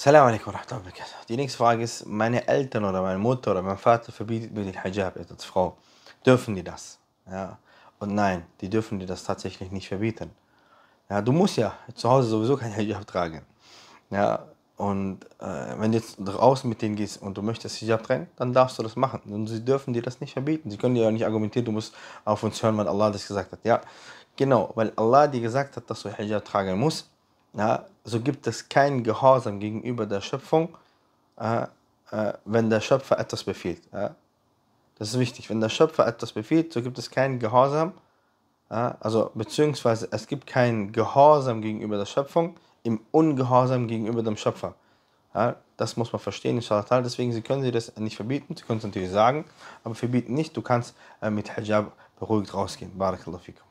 السلام عليكم ورحمة Die nächste Frage ist, meine Eltern oder meine Mutter oder mein Vater verbietet mir den Hijab als Frau. Dürfen die das? Ja. Und nein, die dürfen dir das tatsächlich nicht verbieten. Ja, du musst ja zu Hause sowieso kein Hijab tragen. Ja, und äh, wenn du jetzt draußen mit denen gehst und du möchtest Hijab trennen, dann darfst du das machen. Und sie dürfen dir das nicht verbieten. Sie können dir ja nicht argumentieren, du musst auf uns hören, weil Allah das gesagt hat. Ja, genau, weil Allah dir gesagt hat, dass du Hijab tragen musst. Ja, so gibt es keinen Gehorsam gegenüber der Schöpfung, äh, äh, wenn der Schöpfer etwas befiehlt. Ja? Das ist wichtig. Wenn der Schöpfer etwas befiehlt, so gibt es keinen Gehorsam, ja? also beziehungsweise es gibt keinen Gehorsam gegenüber der Schöpfung im Ungehorsam gegenüber dem Schöpfer. Ja? Das muss man verstehen, inshallah. Deswegen, Sie können Sie das nicht verbieten, Sie können es natürlich sagen, aber verbieten nicht. Du kannst äh, mit Hijab beruhigt rausgehen. Barakallahu fikum.